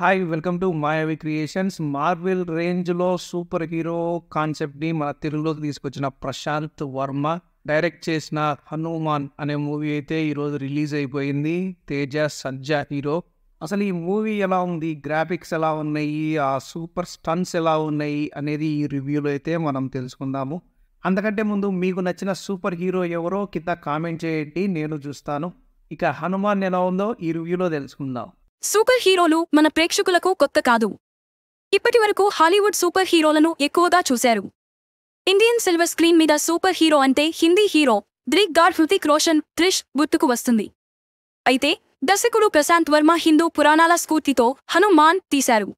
hi welcome to Mayavi creations Marvel రేంజ్లో super hero కాన్సెప్ట్ని మన తెలుగులోకి తీసుకొచ్చిన ప్రశాంత్ వర్మ డైరెక్ట్ చేసిన హనుమాన్ అనే మూవీ అయితే ఈరోజు రిలీజ్ అయిపోయింది తేజ సజ్జా హీరో అసలు ఈ మూవీ ఎలా ఉంది గ్రాఫిక్స్ ఎలా ఉన్నాయి ఆ సూపర్ స్టన్స్ ఎలా ఉన్నాయి అనేది ఈ రివ్యూలో అయితే మనం తెలుసుకుందాము అంతకంటే ముందు మీకు నచ్చిన సూపర్ హీరో ఎవరో కింద కామెంట్ చేయండి నేను చూస్తాను ఇక హనుమాన్ ఎలా ఉందో ఈ రివ్యూలో తెలుసుకుందాం సూపర్ హీరోలు మన ప్రేక్షకులకు కొత్త కాదు ఇప్పటివరకు హాలీవుడ్ సూపర్ హీరోలను ఎక్కువగా చూశారు ఇండియన్ సిల్వర్ స్క్రీన్ మీద సూపర్ హీరో అంటే హిందీ హీరో ద్రిగ్ గాడ్ హృతిక్ రోషన్ త్రిష్ గుర్తుకు వస్తుంది అయితే దర్శకుడు ప్రశాంత్ వర్మ హిందూ పురాణాల స్ఫూర్తితో హనుమాన్ తీశారు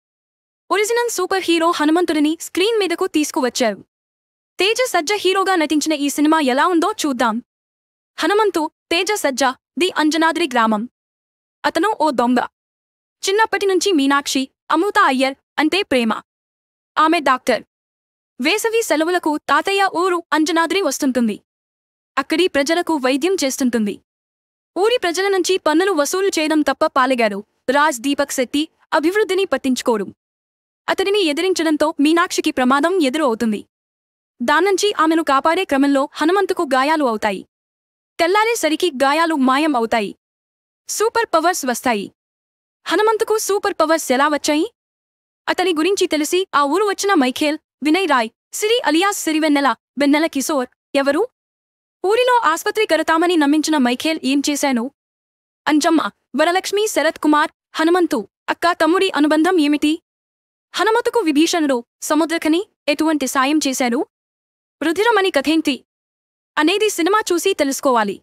ఒరిజినల్ సూపర్ హీరో హనుమంతుడిని స్క్రీన్ మీదకు తీసుకువచ్చారు తేజ సజ్జ హీరోగా నటించిన ఈ సినిమా ఎలా ఉందో చూద్దాం హనుమంతు తేజ సజ్జ ది అంజనాద్రి గ్రామం అతను ఓ దొంగ చిన్నప్పటి నుంచి మీనాక్షి అమృత అయ్యర్ అంటే ప్రేమ ఆమె డాక్టర్ వేసవి సెలవులకు తాతయ్య ఊరు అంజనాద్రి వస్తుంటుంది అక్కడి ప్రజలకు వైద్యం చేస్తుంటుంది ఊరి ప్రజల నుంచి పన్నులు వసూలు చేయడం తప్ప పాలెగారు రాజ్ దీపక్ శెట్టి అభివృద్ధిని పట్టించుకోరు అతడిని ఎదిరించడంతో మీనాక్షికి ప్రమాదం ఎదురవుతుంది దాన్నుంచి ఆమెను కాపాడే క్రమంలో హనుమంతుకు గాయాలు అవుతాయి తెల్లారేసరికి గాయాలు మాయం అవుతాయి సూపర్ పవర్స్ వస్తాయి హనుమంతుకు సూపర్ పవర్స్ ఎలా వచ్చాయి అతని గురించి తెలిసి ఆ ఊరు వచ్చిన మైఖేల్ వినయ్ రాయ్ సిరి అలియాస్ సిరివెన్నెల బెన్నెల కిశోర్ ఎవరు ఊరిలో ఆస్పత్రి కడతామని నమ్మించిన మైఖేల్ ఏం చేశాను అంజమ్మ వరలక్ష్మి శరత్ కుమార్ హనుమంతు అక్కా తమ్ముడి అనుబంధం ఏమిటి హనుమతుకు విభీషణుడు సముద్రకని ఎటువంటి సాయం చేశారు రుధిరమని కథేంతి అనేది సినిమా చూసి తెలుసుకోవాలి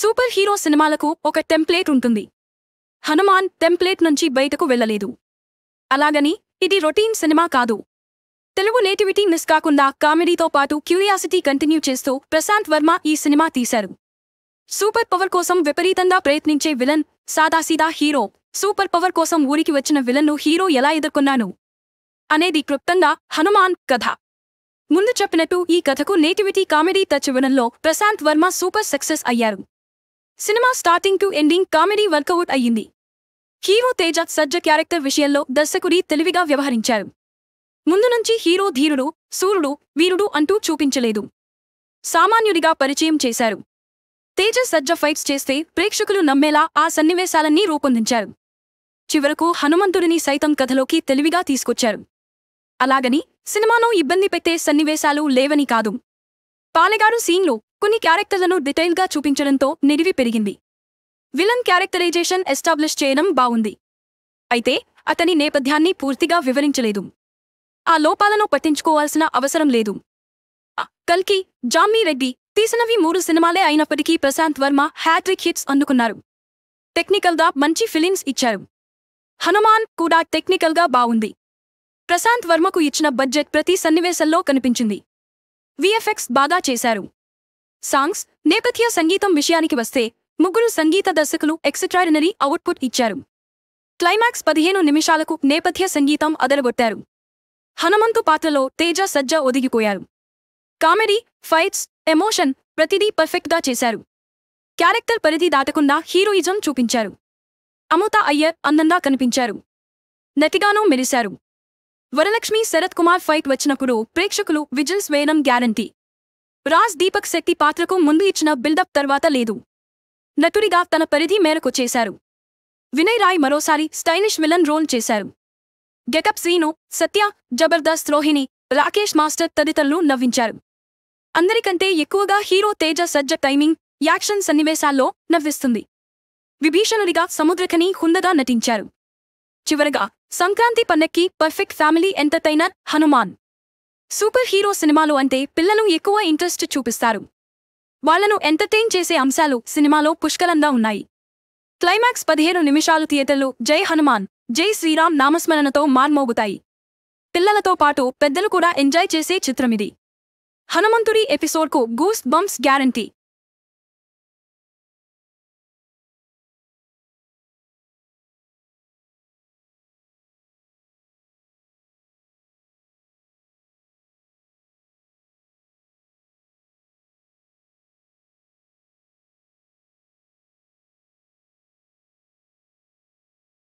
సూపర్ హీరో సినిమాలకు ఒక టెంప్లేట్ ఉంటుంది హనుమాన్ టెంప్లేట్ నుంచి బయటకు వెళ్లలేదు అలాగని ఇది రొటీన్ సినిమా కాదు తెలుగు నేటివిటీ మిస్ కాకుండా కామెడీతో పాటు క్యూరియాసిటీ కంటిన్యూ చేస్తూ ప్రశాంత్ వర్మ ఈ సినిమా తీశారు సూపర్ పవర్ కోసం విపరీతంగా ప్రయత్నించే విలన్ సాదాసీదా హీరో సూపర్ పవర్ కోసం ఊరికి వచ్చిన విలన్ను హీరో ఎలా ఎదుర్కొన్నాను అనేది క్లుప్తంగా హనుమాన్ కథ ముందు చెప్పినట్టు ఈ కథకు నేటివిటీ కామెడీ టచ్ విలన్లో ప్రశాంత్ వర్మ సూపర్ సక్సెస్ అయ్యారు సినిమా starting to ending comedy work out అయ్యింది హీరో తేజ సజ్జ క్యారెక్టర్ విషయంలో దర్శకుడి తెలివిగా వ్యవహరించారు ముందు నుంచి హీరో ధీరుడు సూర్యుడు వీరుడు అంటూ చూపించలేదు సామాన్యుడిగా పరిచయం చేశారు తేజ సజ్జ ఫైట్స్ చేస్తే ప్రేక్షకులు నమ్మేలా ఆ సన్నివేశాలన్నీ రూపొందించారు చివరకు హనుమంతుడిని సైతం కథలోకి తెలివిగా తీసుకొచ్చారు అలాగని సినిమాను ఇబ్బంది పెట్టే సన్నివేశాలు లేవని కాదు పాలెగారు సీన్లు కొన్ని క్యారెక్టర్లను డీటెయిల్గా చూపించడంతో నిడివి పెరిగింది విలన్ క్యారెక్టరైజేషన్ ఎస్టాబ్లిష్ చేయడం బావుంది అయితే అతని నేపథ్యాన్ని పూర్తిగా వివరించలేదు ఆ లోపాలను పట్టించుకోవాల్సిన అవసరం లేదు కల్కి జామ్మీ రెడ్డి తీసినవి మూడు సినిమాలే అయినప్పటికీ ప్రశాంత్ వర్మ హ్యాట్రిక్ హిట్స్ అందుకున్నారు టెక్నికల్గా మంచి ఫిలిమ్స్ ఇచ్చారు హనుమాన్ కూడా టెక్నికల్గా బావుంది ప్రశాంత్ వర్మకు ఇచ్చిన బడ్జెట్ ప్రతి సన్నివేశంలో కనిపించింది విఎఫ్ఎక్స్ బాగా చేశారు సాంగ్స్ నేపథ్య సంగీతం విషయానికి వస్తే ముగ్గురు సంగీత దర్శకులు ఎక్స్ట్రాడినరీ అవుట్పుట్ ఇచ్చారు క్లైమాక్స్ పదిహేను నిమిషాలకు నేపథ్య సంగీతం అదరగొట్టారు హనుమంతు పాత్రలో తేజ సజ్జ ఒదిగిపోయారు కామెడీ ఫైట్స్ ఎమోషన్ ప్రతిదీ పర్ఫెక్ట్గా చేశారు క్యారెక్టర్ పరిధి దాటకుండా హీరోయిజం చూపించారు అమృత అయ్యర్ అందంగా కనిపించారు నటిగానూ మెరిశారు వరలక్ష్మి శరత్ కుమార్ ఫైట్ వచ్చినప్పుడు ప్రేక్షకులు విజిల్స్ వేయడం గ్యారంటీ రాజ్ దీపక్ శక్తి పాత్రకు ముందు ఇచ్చిన బిల్డప్ తర్వాత లేదు నటుడిగా తన పరిధి మేరకు చేశారు వినయ్ రాయ్ మరోసారి స్టైలిష్ విలన్ రోల్ చేశారు గెటప్ సీను సత్య జబర్దస్త్ రోహిణి రాకేష్ మాస్టర్ తదితరులు నవ్వించారు అందరికంటే ఎక్కువగా hero Teja Sajja timing action సన్నివేశాల్లో నవ్విస్తుంది విభీషణుడిగా సముద్రకని హుందగా నటించారు చివరగా సంక్రాంతి పన్నెక్కి perfect family entertainer Hanuman super hero సినిమాలు అంటే పిల్లలు ఎక్కువ ఇంట్రెస్ట్ చూపిస్తారు వాళ్లను ఎంటర్టైన్ చేసే అంశాలు సినిమాలో పుష్కలంగా ఉన్నాయి క్లైమాక్స్ పదిహేను నిమిషాలు థియేటర్లు జై హనుమాన్ జై శ్రీరామ్ నామస్మరణతో మార్మోగుతాయి పిల్లలతో పాటు పెద్దలు కూడా ఎంజాయ్ చేసే చిత్రమిది హనుమంతుడి ఎపిసోడ్కు గూస్ బంప్స్ గ్యారంటీ